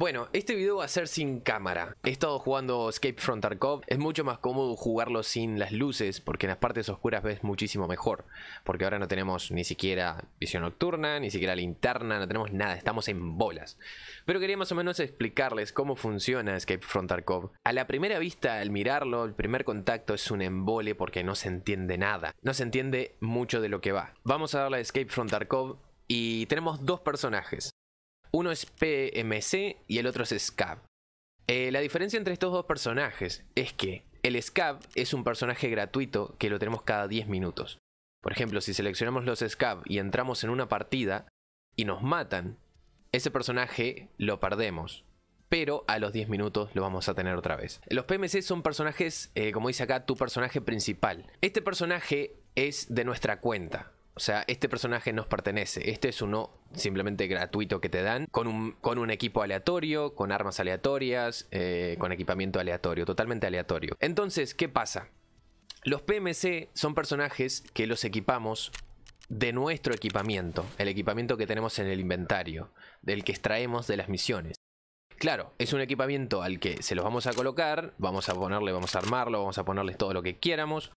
Bueno, este video va a ser sin cámara. He estado jugando Escape from Tarkov. Es mucho más cómodo jugarlo sin las luces, porque en las partes oscuras ves muchísimo mejor. Porque ahora no tenemos ni siquiera visión nocturna, ni siquiera linterna, no tenemos nada, estamos en bolas. Pero quería más o menos explicarles cómo funciona Escape from Tarkov. A la primera vista, al mirarlo, el primer contacto es un embole porque no se entiende nada. No se entiende mucho de lo que va. Vamos a darle a Escape from Tarkov y tenemos dos personajes. Uno es PMC y el otro es Scab. Eh, la diferencia entre estos dos personajes es que el Scab es un personaje gratuito que lo tenemos cada 10 minutos. Por ejemplo, si seleccionamos los Scab y entramos en una partida y nos matan, ese personaje lo perdemos. Pero a los 10 minutos lo vamos a tener otra vez. Los PMC son personajes, eh, como dice acá, tu personaje principal. Este personaje es de nuestra cuenta. O sea, este personaje nos pertenece. Este es uno simplemente gratuito que te dan, con un, con un equipo aleatorio, con armas aleatorias, eh, con equipamiento aleatorio, totalmente aleatorio. Entonces, ¿qué pasa? Los PMC son personajes que los equipamos de nuestro equipamiento, el equipamiento que tenemos en el inventario, del que extraemos de las misiones. Claro, es un equipamiento al que se los vamos a colocar, vamos a ponerle, vamos a armarlo, vamos a ponerle todo lo que quieramos,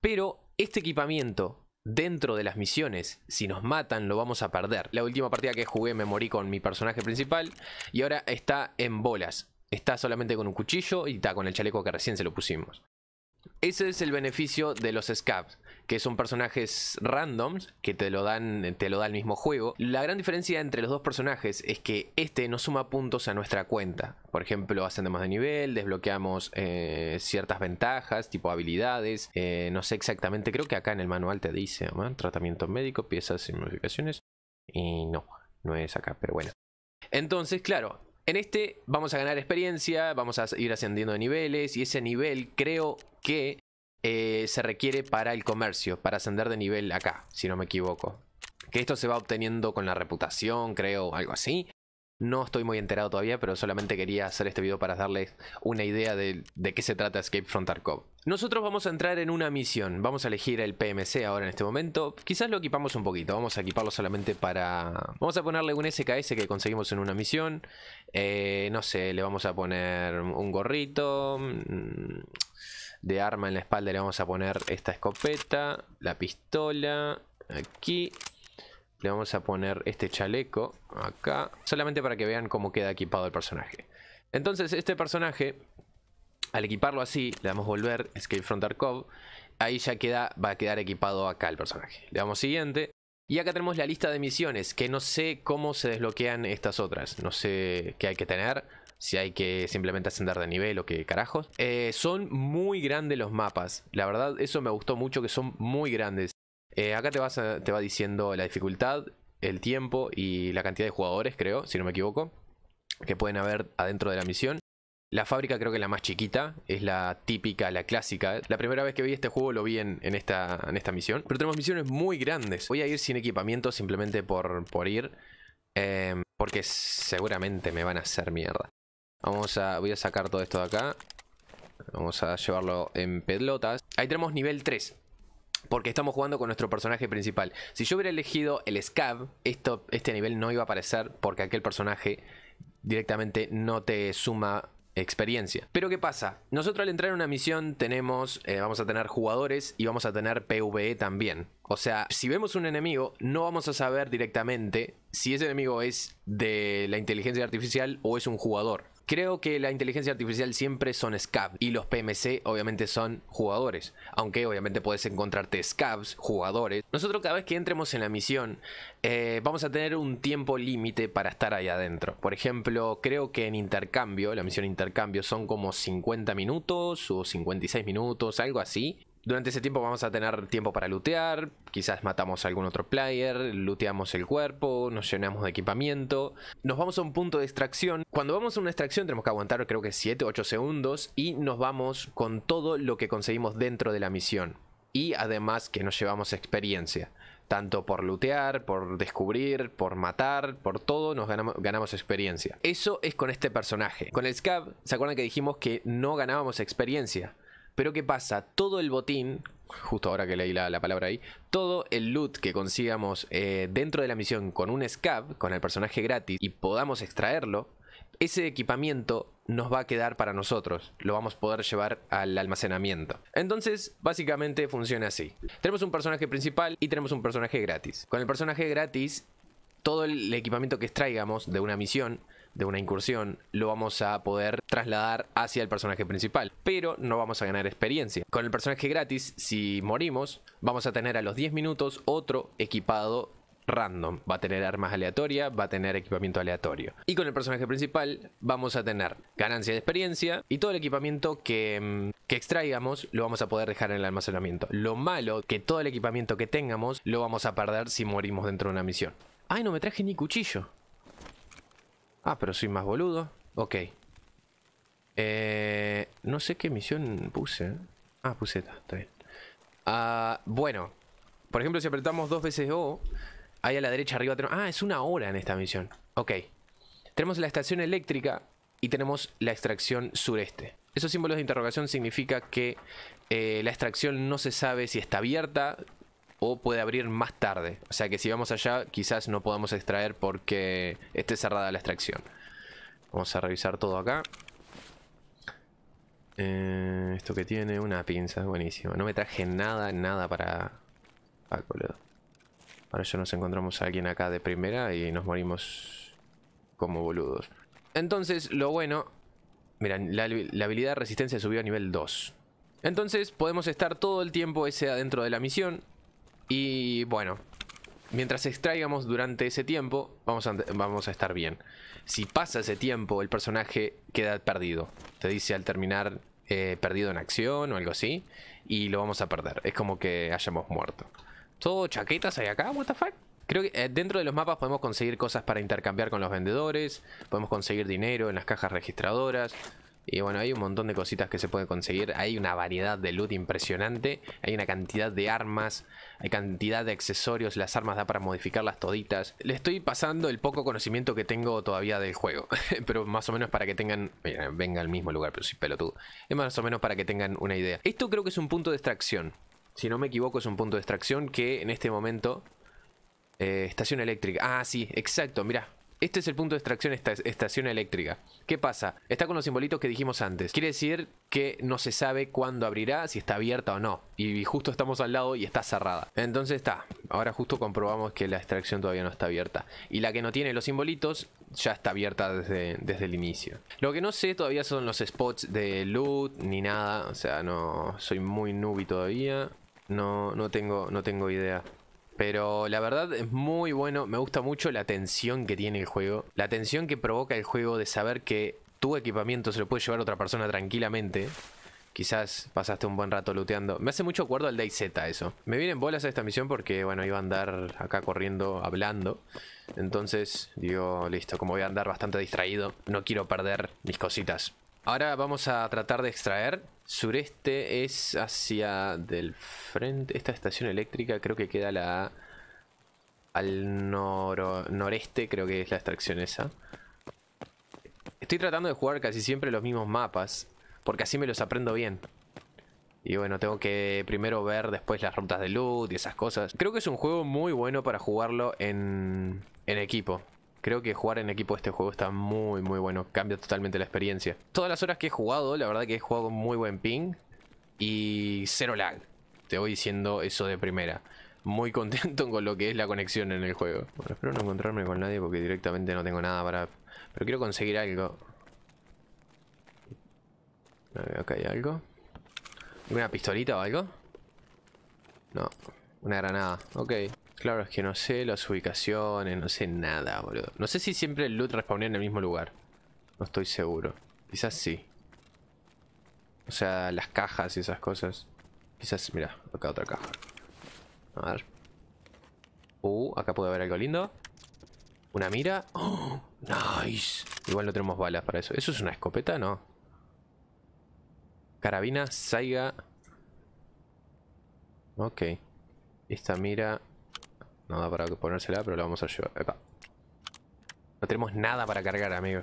pero este equipamiento dentro de las misiones. Si nos matan lo vamos a perder. La última partida que jugué me morí con mi personaje principal y ahora está en bolas. Está solamente con un cuchillo y está con el chaleco que recién se lo pusimos. Ese es el beneficio de los scabs que son personajes randoms que te lo dan, te lo da el mismo juego. La gran diferencia entre los dos personajes es que este no suma puntos a nuestra cuenta. Por ejemplo, ascendemos de nivel, desbloqueamos eh, ciertas ventajas, tipo habilidades. Eh, no sé exactamente, creo que acá en el manual te dice, tratamiento médico, piezas y modificaciones. Y no, no es acá, pero bueno. Entonces, claro, en este vamos a ganar experiencia, vamos a ir ascendiendo de niveles y ese nivel creo que eh, se requiere para el comercio, para ascender de nivel acá, si no me equivoco. Que esto se va obteniendo con la reputación, creo, algo así. No estoy muy enterado todavía, pero solamente quería hacer este video para darles una idea de, qué se trata Escape from Tarkov. Nosotros vamos a entrar en una misión, vamos a elegir el PMC ahora en este momento. Quizás lo equipamos un poquito, vamos a equiparlo solamente para... Vamos a ponerle un SKS que conseguimos en una misión. Eh, no sé, le vamos a poner un gorrito, mm, de arma en la espalda le vamos a poner esta escopeta, la pistola, aquí. Le vamos a poner este chaleco, acá. Solamente para que vean cómo queda equipado el personaje. Entonces este personaje, al equiparlo así, le damos volver, Escape from Tarkov. Ahí ya queda, va a quedar equipado acá el personaje. Le damos siguiente. Y acá tenemos la lista de misiones, que no sé cómo se desbloquean estas otras. No sé qué hay que tener si hay que simplemente ascender de nivel o qué carajos. Eh, son muy grandes los mapas, la verdad eso me gustó mucho que son muy grandes. Eh, acá te, vas te va diciendo la dificultad, el tiempo y la cantidad de jugadores, creo, si no me equivoco, que pueden haber adentro de la misión. La fábrica creo que es la más chiquita, es la típica, la clásica. La primera vez que vi este juego lo vi en, esta, en esta, misión. Pero tenemos misiones muy grandes. Voy a ir sin equipamiento simplemente por, por ir. Eh, porque seguramente me van a hacer mierda. Vamos a, voy a sacar todo esto de acá. Vamos a llevarlo en pelotas. Ahí tenemos nivel 3. Porque estamos jugando con nuestro personaje principal. Si yo hubiera elegido el Scab, esto, este nivel no iba a aparecer porque aquel personaje directamente no te suma experiencia. Pero ¿qué pasa? Nosotros al entrar en una misión tenemos, eh, vamos a tener jugadores y vamos a tener PvE también. O sea, si vemos un enemigo, no vamos a saber directamente si ese enemigo es de la inteligencia artificial o es un jugador. Creo que la inteligencia artificial siempre son scavs y los PMC obviamente son jugadores, aunque obviamente puedes encontrarte SCAVs, jugadores. Nosotros cada vez que entremos en la misión eh, vamos a tener un tiempo límite para estar ahí adentro. Por ejemplo, creo que en intercambio, la misión intercambio son como 50 minutos o 56 minutos, algo así. Durante ese tiempo vamos a tener tiempo para lootear, quizás matamos a algún otro player, looteamos el cuerpo, nos llenamos de equipamiento, nos vamos a un punto de extracción. Cuando vamos a una extracción tenemos que aguantar creo que 7 8 segundos y nos vamos con todo lo que conseguimos dentro de la misión. Y además que nos llevamos experiencia tanto por lootear, por descubrir, por matar, por todo, nos ganamos, ganamos, experiencia. Eso es con este personaje. Con el Scab, ¿se acuerdan que dijimos que no ganábamos experiencia? Pero ¿qué pasa? Todo el botín, justo ahora que leí la, palabra ahí, todo el loot que consigamos eh, dentro de la misión con un scab, con el personaje gratis, y podamos extraerlo, ese equipamiento nos va a quedar para nosotros, lo vamos a poder llevar al almacenamiento. Entonces, básicamente funciona así. Tenemos un personaje principal y tenemos un personaje gratis. Con el personaje gratis, todo el equipamiento que extraigamos de una misión de una incursión, lo vamos a poder trasladar hacia el personaje principal, pero no vamos a ganar experiencia. Con el personaje gratis, si morimos, vamos a tener a los 10 minutos otro equipado random. Va a tener armas aleatorias, va a tener equipamiento aleatorio. Y con el personaje principal vamos a tener ganancia de experiencia y todo el equipamiento que, mm, que extraigamos lo vamos a poder dejar en el almacenamiento. Lo malo que todo el equipamiento que tengamos lo vamos a perder si morimos dentro de una misión. Ay, no me traje ni cuchillo. Ah, pero soy más boludo. Ok. Eh, no sé qué misión puse. ¿eh? Ah, puse esta, está bien. Ah, bueno, por ejemplo, si apretamos dos veces O, ahí a la derecha arriba tenemos... Ah, es una hora en esta misión. Ok. Tenemos la estación eléctrica y tenemos la extracción sureste. Esos símbolos de interrogación significa que eh, la extracción no se sabe si está abierta, o puede abrir más tarde. O sea que si vamos allá, quizás no podamos extraer porque esté cerrada la extracción. Vamos a revisar todo acá. Eh, esto que tiene, una pinza, es buenísimo. No me traje nada, nada para... Ah, eso. Ahora ya nos encontramos a alguien acá de primera y nos morimos como boludos. Entonces, lo bueno... Miren, la, la habilidad de resistencia subió a nivel 2. Entonces, podemos estar todo el tiempo ese adentro de la misión. Y bueno, mientras extraigamos durante ese tiempo, vamos a, vamos a estar bien. Si pasa ese tiempo, el personaje queda perdido. Te dice al terminar eh, perdido en acción o algo así. Y lo vamos a perder. Es como que hayamos muerto. ¿Todo chaquetas hay acá? ¿What the fuck? Creo que eh, dentro de los mapas podemos conseguir cosas para intercambiar con los vendedores. Podemos conseguir dinero en las cajas registradoras. Y bueno, hay un montón de cositas que se puede conseguir. Hay una variedad de loot impresionante. Hay una cantidad de armas. Hay cantidad de accesorios. Las armas da para modificarlas toditas. Le estoy pasando el poco conocimiento que tengo todavía del juego. pero más o menos para que tengan... venga al mismo lugar, pero sí pelotudo. Es más o menos para que tengan una idea. Esto creo que es un punto de extracción. Si no me equivoco es un punto de extracción que en este momento... Eh, estación eléctrica. Ah, sí, exacto, mira este es el punto de extracción esta estación eléctrica. ¿Qué pasa? Está con los simbolitos que dijimos antes. Quiere decir que no se sabe cuándo abrirá, si está abierta o no. Y justo estamos al lado y está cerrada. Entonces está. Ahora justo comprobamos que la extracción todavía no está abierta. Y la que no tiene los simbolitos ya está abierta desde, desde el inicio. Lo que no sé todavía son los spots de loot ni nada. O sea, no soy muy nubi todavía. No, no, tengo, no tengo idea. Pero la verdad es muy bueno, me gusta mucho la tensión que tiene el juego, la tensión que provoca el juego de saber que tu equipamiento se lo puede llevar a otra persona tranquilamente. Quizás pasaste un buen rato looteando. Me hace mucho acuerdo al DayZ eso. Me vienen bolas a esta misión porque, bueno, iba a andar acá corriendo, hablando. Entonces, digo, listo, como voy a andar bastante distraído, no quiero perder mis cositas. Ahora vamos a tratar de extraer. Sureste es hacia del frente. Esta estación eléctrica creo que queda la... Al noreste creo que es la extracción esa. Estoy tratando de jugar casi siempre los mismos mapas. Porque así me los aprendo bien. Y bueno, tengo que primero ver después las rutas de loot y esas cosas. Creo que es un juego muy bueno para jugarlo en, en equipo. Creo que jugar en equipo de este juego está muy muy bueno, cambia totalmente la experiencia. Todas las horas que he jugado, la verdad que he jugado muy buen ping y cero lag. Te voy diciendo eso de primera. Muy contento con lo que es la conexión en el juego. Bueno, espero no encontrarme con nadie porque directamente no tengo nada para... Pero quiero conseguir algo. A ver, acá hay algo. ¿Una pistolita o algo? No. Una granada. Ok. Claro, es que no sé las ubicaciones, no sé nada, boludo. No sé si siempre el loot respawnía en el mismo lugar. No estoy seguro. Quizás sí. O sea, las cajas y esas cosas. Quizás, mira, acá otra caja. A ver. Uh, acá puede haber algo lindo. Una mira. ¡Oh! ¡Nice! Igual no tenemos balas para eso. ¿Eso es una escopeta? No. Carabina, saiga. Ok. Esta mira no da para ponérsela, pero la vamos a llevar. No tenemos nada para cargar, amigo.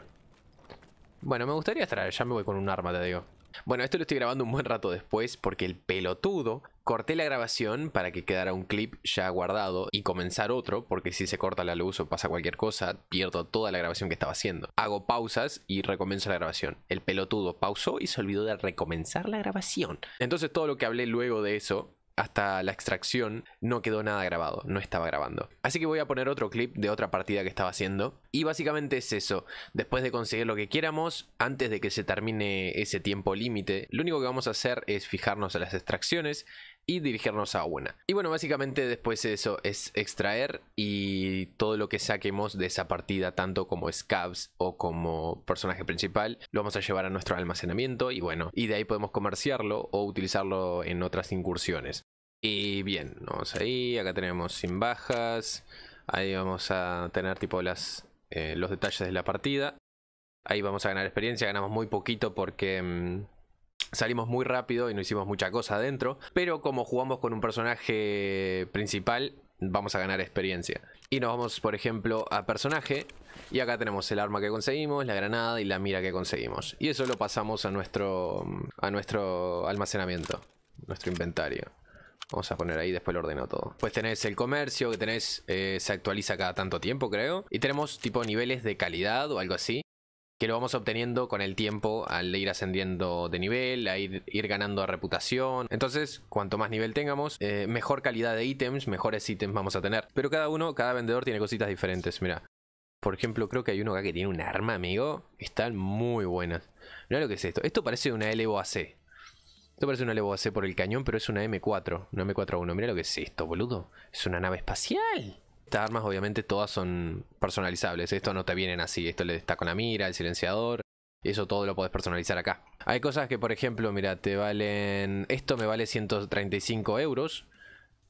Bueno, me gustaría estar. Ya me voy con un arma, te digo. Bueno, esto lo estoy grabando un buen rato después porque el pelotudo corté la grabación para que quedara un clip ya guardado y comenzar otro porque si se corta la luz o pasa cualquier cosa pierdo toda la grabación que estaba haciendo. Hago pausas y recomienzo la grabación. El pelotudo pausó y se olvidó de recomenzar la grabación. Entonces todo lo que hablé luego de eso hasta la extracción no quedó nada grabado, no estaba grabando. Así que voy a poner otro clip de otra partida que estaba haciendo. Y básicamente es eso, después de conseguir lo que quieramos, antes de que se termine ese tiempo límite, lo único que vamos a hacer es fijarnos en las extracciones y dirigirnos a una. Y bueno, básicamente después eso es extraer y todo lo que saquemos de esa partida, tanto como scabs o como personaje principal, lo vamos a llevar a nuestro almacenamiento y bueno, y de ahí podemos comerciarlo o utilizarlo en otras incursiones. Y bien, vamos ahí, acá tenemos sin bajas, ahí vamos a tener tipo las, eh, los detalles de la partida. Ahí vamos a ganar experiencia, ganamos muy poquito porque... Mm, Salimos muy rápido y no hicimos mucha cosa adentro, pero como jugamos con un personaje principal, vamos a ganar experiencia. Y nos vamos, por ejemplo, a personaje. Y acá tenemos el arma que conseguimos, la granada y la mira que conseguimos. Y eso lo pasamos a nuestro, a nuestro almacenamiento, nuestro inventario. Vamos a poner ahí, después lo ordeno todo. Pues tenés el comercio, que tenés, eh, se actualiza cada tanto tiempo, creo. Y tenemos tipo niveles de calidad o algo así que lo vamos obteniendo con el tiempo al ir ascendiendo de nivel, a ir, ganando reputación. Entonces, cuanto más nivel tengamos, eh, mejor calidad de ítems, mejores ítems vamos a tener. Pero cada uno, cada vendedor tiene cositas diferentes, mira. Por ejemplo, creo que hay uno acá que tiene un arma, amigo. Están muy buenas. Mira lo que es esto. Esto parece una LOAC. Esto parece una LOAC por el cañón, pero es una M4. Una M4-1. Mira lo que es esto, boludo. Es una nave espacial. Estas armas obviamente todas son personalizables, esto no te vienen así, esto le está con la mira, el silenciador, eso todo lo podés personalizar acá. Hay cosas que por ejemplo, mira, te valen, esto me vale 135 euros,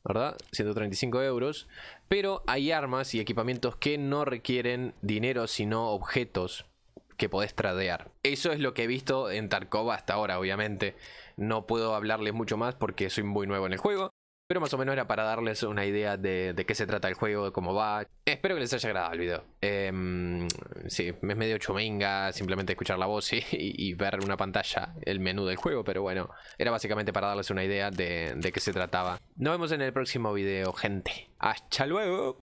¿verdad? 135 euros, pero hay armas y equipamientos que no requieren dinero sino objetos que podés tradear. Eso es lo que he visto en Tarkov hasta ahora, obviamente. No puedo hablarles mucho más porque soy muy nuevo en el juego. Pero más o menos era para darles una idea de, qué se trata el juego, de cómo va. Espero que les haya agradado el video. Eh, sí, es medio chuminga simplemente escuchar la voz y, ver una pantalla el menú del juego, pero bueno, era básicamente para darles una idea de, de qué se trataba. Nos vemos en el próximo video, gente. ¡Hasta luego!